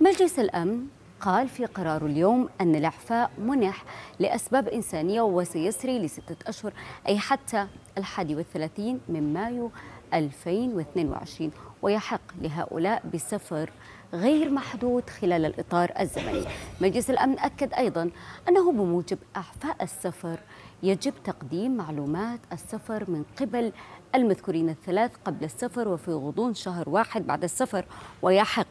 مجلس الأمن قال في قراره اليوم أن الإعفاء منح لأسباب إنسانية وسيسري لستة أشهر أي حتى الحادي والثلاثين من مايو 2022 ويحق لهؤلاء بسفر غير محدود خلال الإطار الزمني مجلس الأمن أكد أيضا أنه بموجب أعفاء السفر يجب تقديم معلومات السفر من قبل المذكورين الثلاث قبل السفر وفي غضون شهر واحد بعد السفر ويحق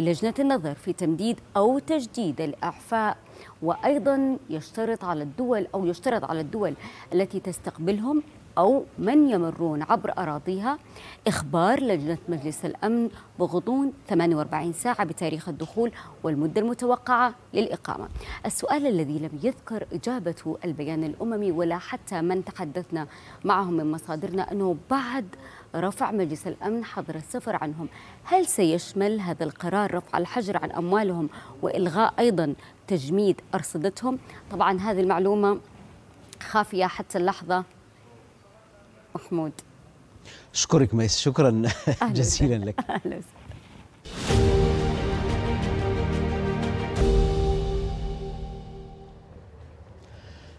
للجنة النظر في تمديد أو تجديد الإعفاء وأيضا يشترط على الدول أو يشترط على الدول التي تستقبلهم أو من يمرون عبر أراضيها إخبار لجنة مجلس الأمن بغضون 48 ساعة بتاريخ الدخول والمدة المتوقعة للإقامة السؤال الذي لم يذكر إجابته البيان الأممي ولا حتى من تحدثنا معهم من مصادرنا أنه بعد رفع مجلس الأمن حظر السفر عنهم هل سيشمل هذا القرار رفع الحجر عن أموالهم وإلغاء أيضا تجميد أرصدتهم طبعا هذه المعلومة خافية حتى اللحظة محمود أشكرك ميس شكرا جزيلا لك أهلا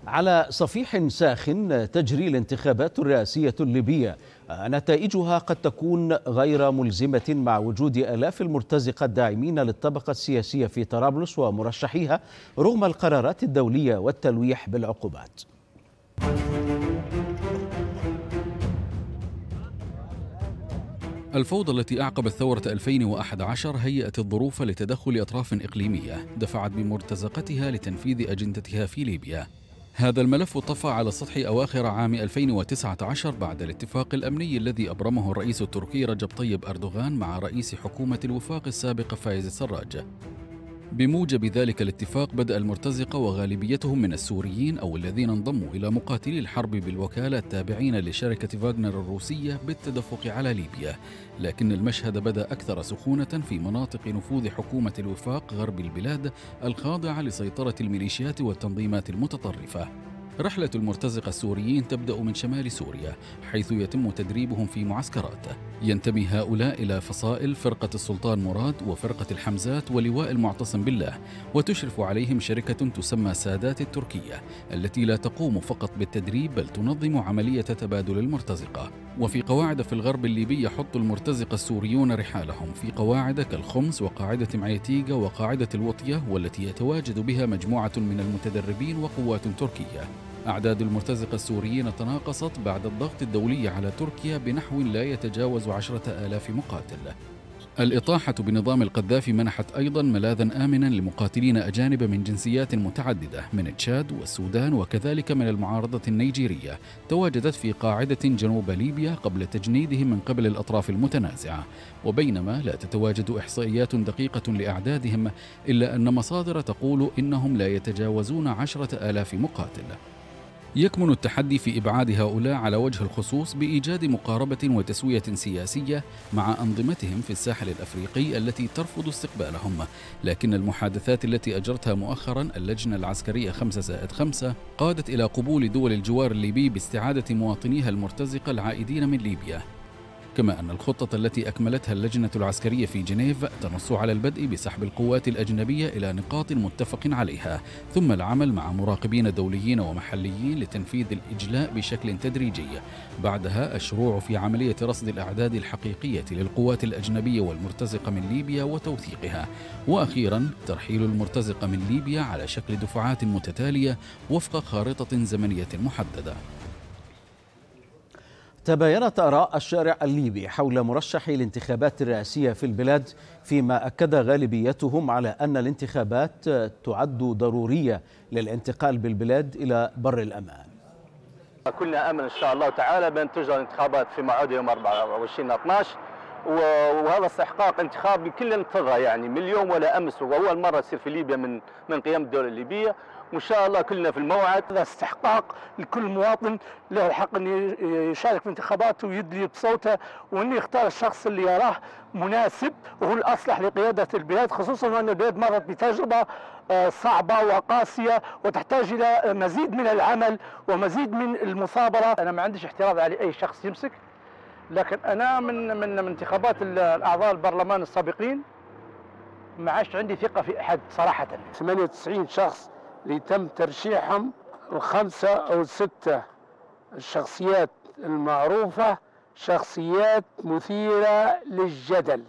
على صفيح ساخن تجري الانتخابات الرئاسية الليبية نتائجها قد تكون غير ملزمة مع وجود آلاف المرتزقة الداعمين للطبقة السياسية في طرابلس ومرشحيها رغم القرارات الدولية والتلويح بالعقوبات الفوضى التي أعقبت ثورة 2011 هيأت الظروف لتدخل أطراف إقليمية دفعت بمرتزقتها لتنفيذ أجندتها في ليبيا هذا الملف طفى على السطح أواخر عام 2019 بعد الاتفاق الأمني الذي أبرمه الرئيس التركي رجب طيب أردوغان مع رئيس حكومة الوفاق السابقة فايز السراج بموجب ذلك الاتفاق بدأ المرتزقة وغالبيتهم من السوريين أو الذين انضموا إلى مقاتلي الحرب بالوكالة التابعين لشركة فاغنر الروسية بالتدفق على ليبيا لكن المشهد بدأ أكثر سخونة في مناطق نفوذ حكومة الوفاق غرب البلاد الخاضعة لسيطرة الميليشيات والتنظيمات المتطرفة رحلة المرتزقة السوريين تبدأ من شمال سوريا حيث يتم تدريبهم في معسكرات ينتمي هؤلاء إلى فصائل فرقة السلطان مراد وفرقة الحمزات ولواء المعتصم بالله وتشرف عليهم شركة تسمى سادات التركية التي لا تقوم فقط بالتدريب بل تنظم عملية تبادل المرتزقة وفي قواعد في الغرب الليبي يحط المرتزقة السوريون رحالهم في قواعد كالخمس وقاعدة معيتيقة وقاعدة الوطية والتي يتواجد بها مجموعة من المتدربين وقوات تركية أعداد المرتزقة السوريين تناقصت بعد الضغط الدولي على تركيا بنحو لا يتجاوز عشرة آلاف مقاتل الإطاحة بنظام القذافي منحت أيضا ملاذا آمنا لمقاتلين أجانب من جنسيات متعددة من تشاد والسودان وكذلك من المعارضة النيجيرية تواجدت في قاعدة جنوب ليبيا قبل تجنيدهم من قبل الأطراف المتنازعة وبينما لا تتواجد إحصائيات دقيقة لأعدادهم إلا أن مصادر تقول إنهم لا يتجاوزون عشرة آلاف مقاتل يكمن التحدي في إبعاد هؤلاء على وجه الخصوص بإيجاد مقاربة وتسوية سياسية مع أنظمتهم في الساحل الأفريقي التي ترفض استقبالهم لكن المحادثات التي أجرتها مؤخرا اللجنة العسكرية 5 زائد 5 قادت إلى قبول دول الجوار الليبي باستعادة مواطنيها المرتزقة العائدين من ليبيا كما أن الخطة التي أكملتها اللجنة العسكرية في جنيف تنص على البدء بسحب القوات الأجنبية إلى نقاط متفق عليها ثم العمل مع مراقبين دوليين ومحليين لتنفيذ الإجلاء بشكل تدريجي بعدها الشروع في عملية رصد الأعداد الحقيقية للقوات الأجنبية والمرتزقة من ليبيا وتوثيقها وأخيرا ترحيل المرتزقة من ليبيا على شكل دفعات متتالية وفق خارطة زمنية محددة تباينت آراء الشارع الليبي حول مرشحي الانتخابات الرئاسية في البلاد فيما أكد غالبيتهم على أن الانتخابات تعد ضرورية للانتقال بالبلاد إلى بر الأمان كلنا أمل إن شاء الله تعالى بأن تجرى الانتخابات في موعد يوم 24 12 وهذا استحقاق انتخابي كلنا ننتظره يعني من اليوم ولا امس وهو المره تصير في ليبيا من من قيام الدوله الليبيه وان شاء الله كلنا في الموعد هذا استحقاق لكل مواطن له الحق ان يشارك في انتخاباته ويدلي بصوته وانه يختار الشخص اللي يراه مناسب وهو الاصلح لقياده البلاد خصوصا ان البلاد مرت بتجربه آه، صعبه وقاسيه وتحتاج الى مزيد من العمل ومزيد من المثابره انا ما عنديش احتراز على اي شخص يمسك لكن انا من من من انتخابات الاعضاء البرلمان السابقين ما عادش عندي ثقه في احد صراحه 98 شخص اللي تم ترشيحهم الخمسة أو الستة الشخصيات المعروفة شخصيات مثيرة للجدل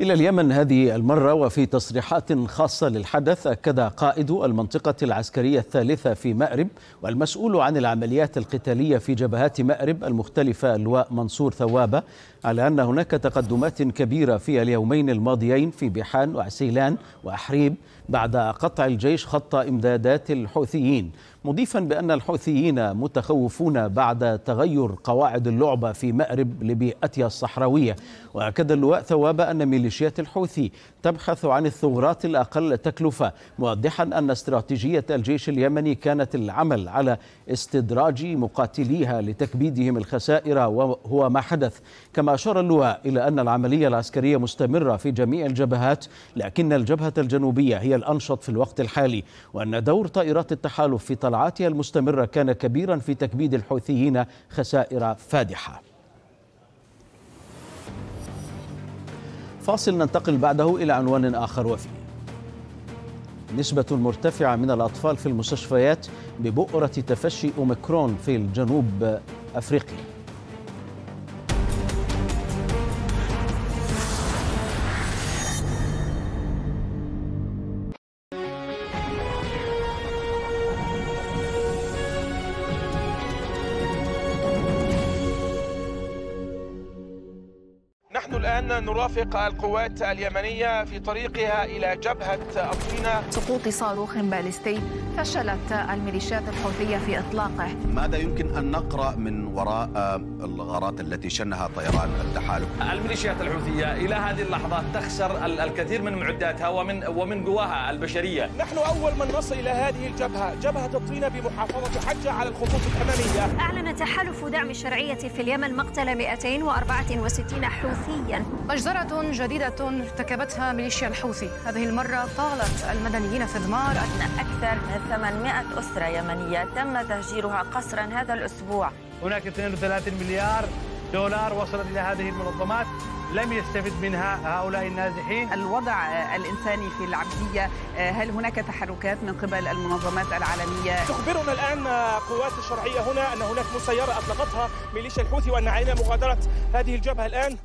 إلى اليمن هذه المرة وفي تصريحات خاصة للحدث أكد قائد المنطقة العسكرية الثالثة في مأرب والمسؤول عن العمليات القتالية في جبهات مأرب المختلفة اللواء منصور ثوابة على أن هناك تقدمات كبيرة في اليومين الماضيين في بحان وعسيلان وأحريب بعد قطع الجيش خط إمدادات الحوثيين مضيفا بأن الحوثيين متخوفون بعد تغير قواعد اللعبة في مأرب لبيئتها الصحراوية وأكد اللواء ثواب أن ميليشيات الحوثي تبحث عن الثغرات الأقل تكلفة موضحا أن استراتيجية الجيش اليمني كانت العمل على استدراج مقاتليها لتكبيدهم الخسائر وهو ما حدث كما أشار اللواء إلى أن العملية العسكرية مستمرة في جميع الجبهات لكن الجبهة الجنوبية هي الأنشط في الوقت الحالي وأن دور طائرات التحالف في طلعاتها المستمرة كان كبيرا في تكبيد الحوثيين خسائر فادحة فاصل ننتقل بعده إلى عنوان آخر وفيه نسبة مرتفعة من الأطفال في المستشفيات ببؤرة تفشي أوميكرون في الجنوب أفريقيا ترافق القوات اليمنية في طريقها إلى جبهة الطينة سقوط صاروخ باليستي فشلت الميليشيات الحوثية في إطلاقه ماذا يمكن أن نقرأ من وراء الغارات التي شنها طيران التحالف الميليشيات الحوثية إلى هذه اللحظة تخسر الكثير من معداتها ومن ومن قواها البشرية نحن أول من نصل إلى هذه الجبهة جبهة الطينة بمحافظة حجة على الخطوط الأمامية أعلن تحالف دعم الشرعية في اليمن مقتل 264 حوثيا مجزرة ثورة جديدة ارتكبتها ميليشيا الحوثي هذه المرة طالت المدنيين في دمار أكثر من 800 أسرة يمنية تم تهجيرها قسرا هذا الأسبوع هناك 32 مليار دولار وصلت إلى هذه المنظمات لم يستفد منها هؤلاء النازحين الوضع الإنساني في العبدية هل هناك تحركات من قبل المنظمات العالمية؟ تخبرنا الآن قوات الشرعية هنا أن هناك مسيرة أطلقتها ميليشيا الحوثي وأن علينا مغادرة هذه الجبهة الآن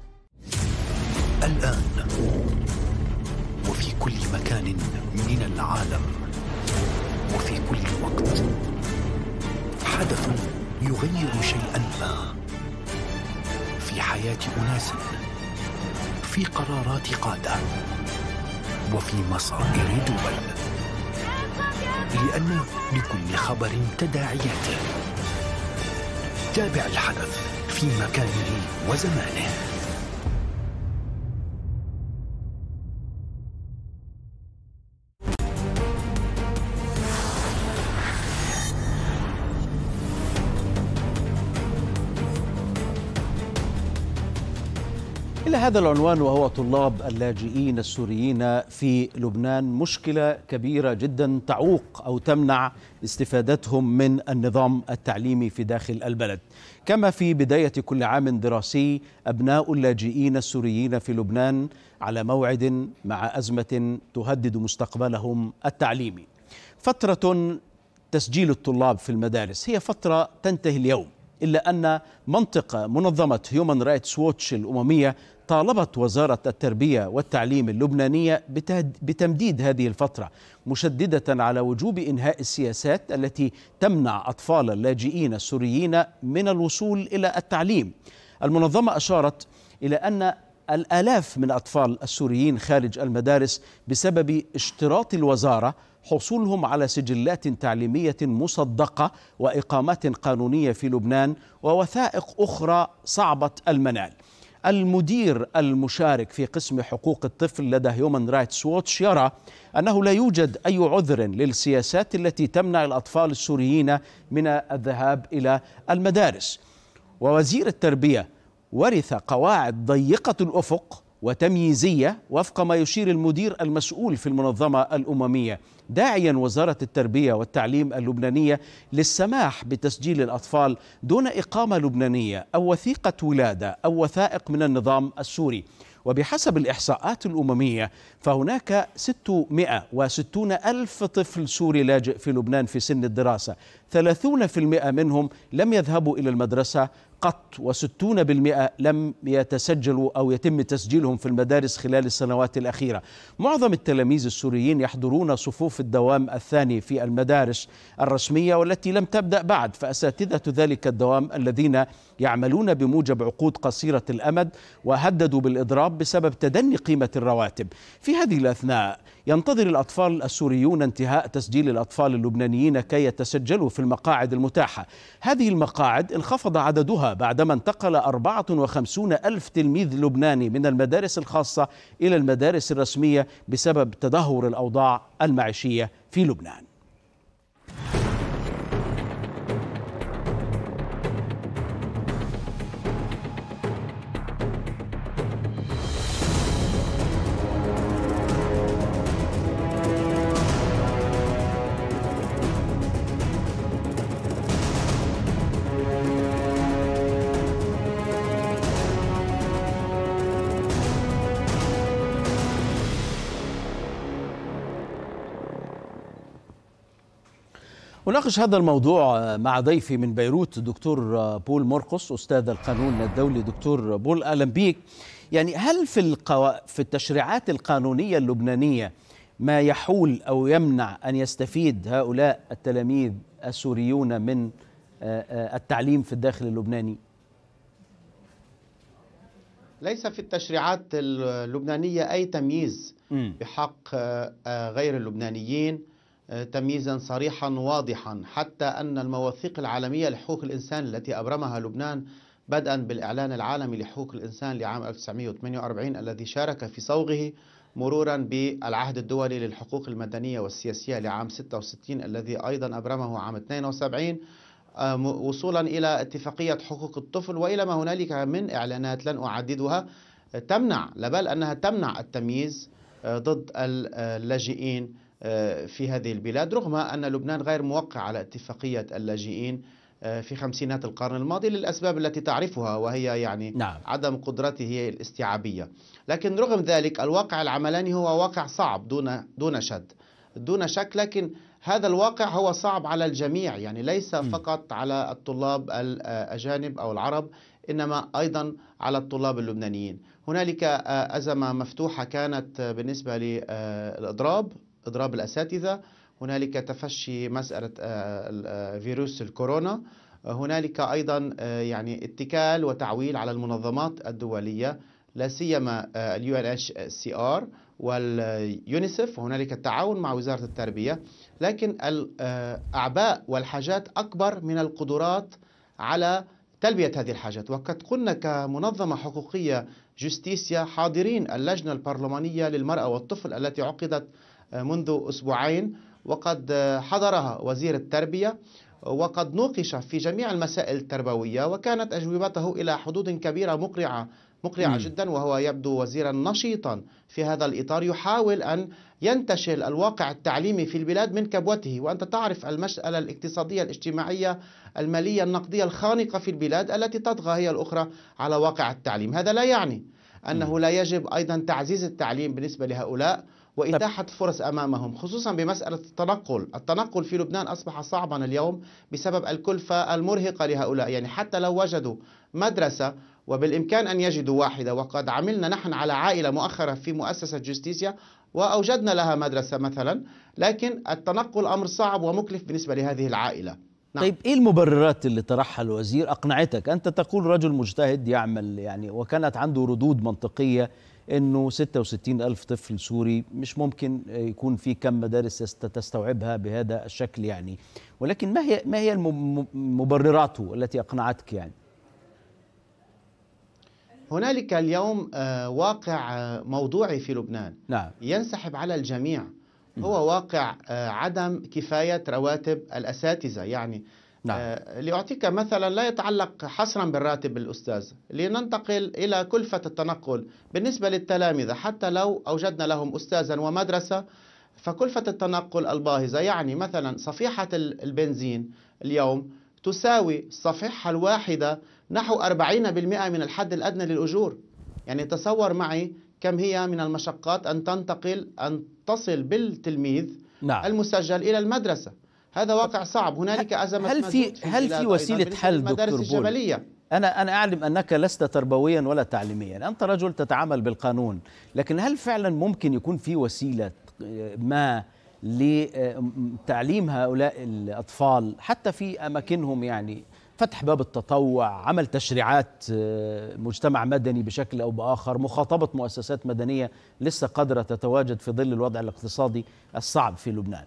الآن وفي كل مكان من العالم وفي كل وقت حدث يغير شيئا ما في حياة أناس في قرارات قادة وفي مصائر دول لأن لكل خبر تداعياته تابع الحدث في مكانه وزمانه هذا العنوان وهو طلاب اللاجئين السوريين في لبنان مشكله كبيره جدا تعوق او تمنع استفادتهم من النظام التعليمي في داخل البلد. كما في بدايه كل عام دراسي ابناء اللاجئين السوريين في لبنان على موعد مع ازمه تهدد مستقبلهم التعليمي. فتره تسجيل الطلاب في المدارس هي فتره تنتهي اليوم. إلا أن منطقة منظمة هيومن رايتس ووتش الأممية طالبت وزارة التربية والتعليم اللبنانية بتمديد هذه الفترة مشددة على وجوب إنهاء السياسات التي تمنع أطفال اللاجئين السوريين من الوصول إلى التعليم المنظمة أشارت إلى أن الآلاف من أطفال السوريين خارج المدارس بسبب اشتراط الوزارة حصولهم على سجلات تعليمية مصدقة وإقامات قانونية في لبنان ووثائق أخرى صعبة المنال المدير المشارك في قسم حقوق الطفل لدى هيومن رايتس ووتش يرى أنه لا يوجد أي عذر للسياسات التي تمنع الأطفال السوريين من الذهاب إلى المدارس ووزير التربية ورث قواعد ضيقة الأفق وتمييزيه وفق ما يشير المدير المسؤول في المنظمه الامميه داعيا وزاره التربيه والتعليم اللبنانيه للسماح بتسجيل الاطفال دون اقامه لبنانيه او وثيقه ولاده او وثائق من النظام السوري وبحسب الإحصاءات الأممية فهناك 660 ألف طفل سوري لاجئ في لبنان في سن الدراسة 30% منهم لم يذهبوا إلى المدرسة قط وستون بالمئة لم يتسجلوا أو يتم تسجيلهم في المدارس خلال السنوات الأخيرة معظم التلاميذ السوريين يحضرون صفوف الدوام الثاني في المدارس الرسمية والتي لم تبدأ بعد فأساتذة ذلك الدوام الذين يعملون بموجب عقود قصيرة الأمد وهددوا بالإضراب بسبب تدني قيمة الرواتب في هذه الأثناء ينتظر الأطفال السوريون انتهاء تسجيل الأطفال اللبنانيين كي يتسجلوا في المقاعد المتاحة هذه المقاعد انخفض عددها بعدما انتقل 54 ألف تلميذ لبناني من المدارس الخاصة إلى المدارس الرسمية بسبب تدهور الأوضاع المعيشية في لبنان أناقش هذا الموضوع مع ضيفي من بيروت دكتور بول مرقص أستاذ القانون الدولي دكتور بول أهلا بيك يعني هل في, القو... في التشريعات القانونية اللبنانية ما يحول أو يمنع أن يستفيد هؤلاء التلاميذ السوريون من آه، آه، التعليم في الداخل اللبناني؟ ليس في التشريعات اللبنانية أي تمييز بحق آه، غير اللبنانيين تمييزا صريحا واضحا حتى أن المواثيق العالمية لحقوق الإنسان التي أبرمها لبنان بدءا بالإعلان العالمي لحقوق الإنسان لعام 1948 الذي شارك في صوغه مرورا بالعهد الدولي للحقوق المدنية والسياسية لعام 66 الذي أيضا أبرمه عام 72 آه، وصولا إلى اتفاقية حقوق الطفل وإلى ما هنالك من إعلانات لن أعددها آه، تمنع لا أنها تمنع التمييز آه، ضد اللاجئين آه، في هذه البلاد رغم أن لبنان غير موقع على اتفاقية اللاجئين آه، في خمسينات القرن الماضي للأسباب التي تعرفها وهي يعني نعم. عدم قدرته الاستيعابية لكن رغم ذلك الواقع العملاني هو واقع صعب دون دون شد دون شك لكن هذا الواقع هو صعب على الجميع يعني ليس فقط على الطلاب الأجانب آه، أو العرب إنما أيضا على الطلاب اللبنانيين هنالك أزمة مفتوحة كانت بالنسبة للإضراب اضراب الاساتذه هنالك تفشي مساله آه، آه، فيروس الكورونا آه، هنالك ايضا يعني اتكال وتعويل على المنظمات الدوليه لا سيما اليو ان اتش سي ار واليونيسف وهنالك التعاون مع وزاره التربيه لكن الاعباء والحاجات اكبر من القدرات على تلبيه هذه الحاجات وقد قلنا كمنظمه حقوقيه جستيسيا حاضرين اللجنه البرلمانيه للمراه والطفل التي عقدت منذ أسبوعين وقد حضرها وزير التربية وقد نوقش في جميع المسائل التربوية وكانت أجوبته إلى حدود كبيرة مقرعة مقرعة جدا وهو يبدو وزيرا نشيطا في هذا الإطار يحاول أن ينتشل الواقع التعليمي في البلاد من كبوته وأنت تعرف المسألة الاقتصادية الاجتماعية المالية النقدية الخانقة في البلاد التي تطغى هي الأخرى على واقع التعليم هذا لا يعني أنه لا يجب أيضا تعزيز التعليم بالنسبة لهؤلاء وإتاحة فرص أمامهم خصوصا بمسألة التنقل التنقل في لبنان أصبح صعبا اليوم بسبب الكلفة المرهقة لهؤلاء يعني حتى لو وجدوا مدرسة وبالإمكان أن يجدوا واحدة وقد عملنا نحن على عائلة مؤخرة في مؤسسة جستيسيا وأوجدنا لها مدرسة مثلا لكن التنقل أمر صعب ومكلف بالنسبة لهذه العائلة نعم. طيب ايه المبررات اللي طرحها الوزير اقنعتك انت تقول رجل مجتهد يعمل يعني وكانت عنده ردود منطقيه انه 66 الف طفل سوري مش ممكن يكون في كم مدارس تستوعبها بهذا الشكل يعني ولكن ما هي ما هي مبرراته التي اقنعتك يعني هنالك اليوم آه، واقع آه، موضوعي في لبنان نعم. ينسحب على الجميع هو واقع آه، عدم كفاية رواتب الأساتذة يعني نعم. آه، لأعطيك مثلا لا يتعلق حصرا بالراتب الأستاذ لننتقل إلى كلفة التنقل بالنسبة للتلامذة حتى لو أوجدنا لهم أستاذا ومدرسة فكلفة التنقل الباهظة يعني مثلا صفيحة البنزين اليوم تساوي الصفيحة الواحدة نحو 40% من الحد الأدنى للأجور يعني تصور معي كم هي من المشقات أن تنتقل أن تصل بالتلميذ نعم. المسجل إلى المدرسة هذا واقع صعب هنالك ازمه هل في, هل في وسيله حل دكتور بول انا انا اعلم انك لست تربويا ولا تعليميا انت رجل تتعامل بالقانون لكن هل فعلا ممكن يكون في وسيله آه، ما لتعليم هؤلاء الاطفال حتى في اماكنهم يعني فتح باب التطوع عمل تشريعات آه، مجتمع مدني بشكل أو بآخر مخاطبة مؤسسات مدنية لسه قادرة تتواجد في ظل الوضع الاقتصادي الصعب في لبنان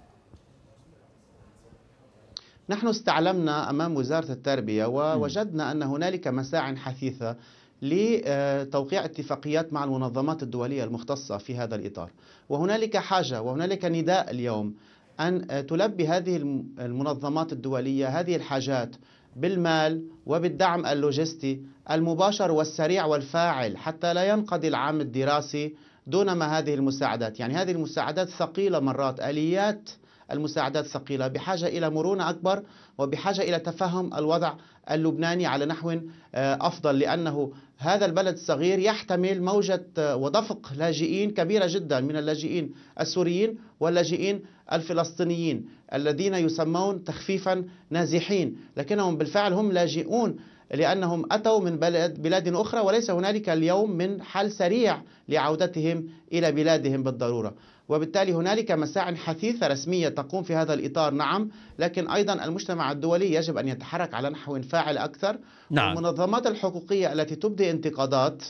نحن استعلمنا امام وزاره التربيه ووجدنا ان هنالك مساع حثيثه لتوقيع اتفاقيات مع المنظمات الدوليه المختصه في هذا الاطار وهنالك حاجه وهنالك نداء اليوم ان تلبي هذه المنظمات الدوليه هذه الحاجات بالمال وبالدعم اللوجستي المباشر والسريع والفاعل حتى لا ينقضي العام الدراسي دون ما هذه المساعدات يعني هذه المساعدات ثقيله مرات اليات المساعدات ثقيلة بحاجة إلى مرونة أكبر وبحاجة إلى تفهم الوضع اللبناني على نحو آه، أفضل لأنه هذا البلد الصغير يحتمل موجة آه، ودفق لاجئين كبيرة جدا من اللاجئين السوريين واللاجئين الفلسطينيين الذين يسمون تخفيفا نازحين لكنهم بالفعل هم لاجئون لأنهم أتوا من بلد بلاد أخرى وليس هنالك اليوم من حل سريع لعودتهم إلى بلادهم بالضرورة وبالتالي هنالك مساع حثيثة رسمية تقوم في هذا الإطار نعم لكن أيضا المجتمع الدولي يجب أن يتحرك على نحو فاعل أكثر نعم. والمنظمات الحقوقية التي تبدي انتقادات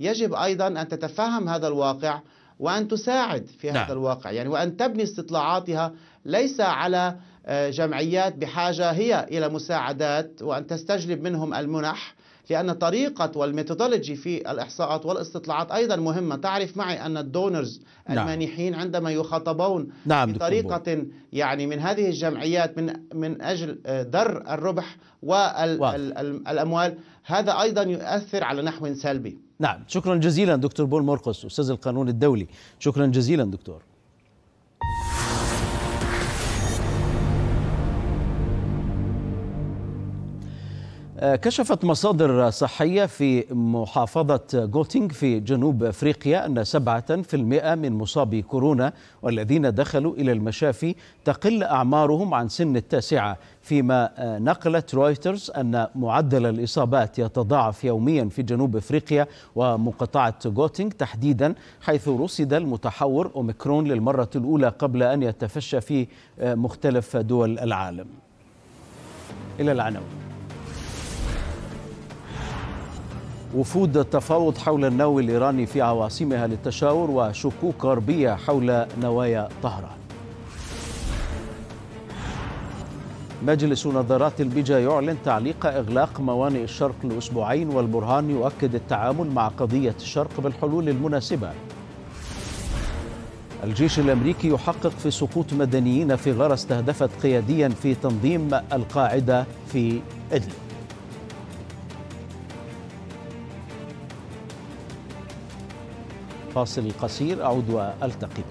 يجب أيضا أن تتفهم هذا الواقع وأن تساعد في نعم. هذا الواقع يعني وأن تبني استطلاعاتها ليس على آه، جمعيات بحاجة هي إلى مساعدات وأن تستجلب منهم المنح لأن طريقة والميثودولوجي في الإحصاءات والاستطلاعات أيضا مهمة تعرف معي أن الدونرز نعم. المانحين عندما يخاطبون نعم بطريقة يعني من هذه الجمعيات من من أجل آه، در الربح والأموال هذا أيضا يؤثر على نحو سلبي نعم شكرا جزيلا دكتور بول مرقس أستاذ القانون الدولي شكرا جزيلا دكتور آه، كشفت مصادر صحية في محافظة جوتينغ في جنوب أفريقيا أن 7% من مصابي كورونا والذين دخلوا إلى المشافي تقل أعمارهم عن سن التاسعة فيما آه، نقلت رويترز أن معدل الإصابات يتضاعف يوميا في جنوب أفريقيا ومقاطعة جوتينغ تحديدا حيث رصد المتحور أوميكرون للمرة الأولى قبل أن يتفشى في آه، مختلف دول العالم إلى العناوين وفود التفاوض حول النووي الإيراني في عواصمها للتشاور وشكوك غربية حول نوايا طهران مجلس نظارات البيجا يعلن تعليق إغلاق موانئ الشرق لأسبوعين والبرهان يؤكد التعامل مع قضية الشرق بالحلول المناسبة الجيش الأمريكي يحقق في سقوط مدنيين في غارة استهدفت قياديا في تنظيم القاعدة في إدلب فاصل قصير أعود وألتقي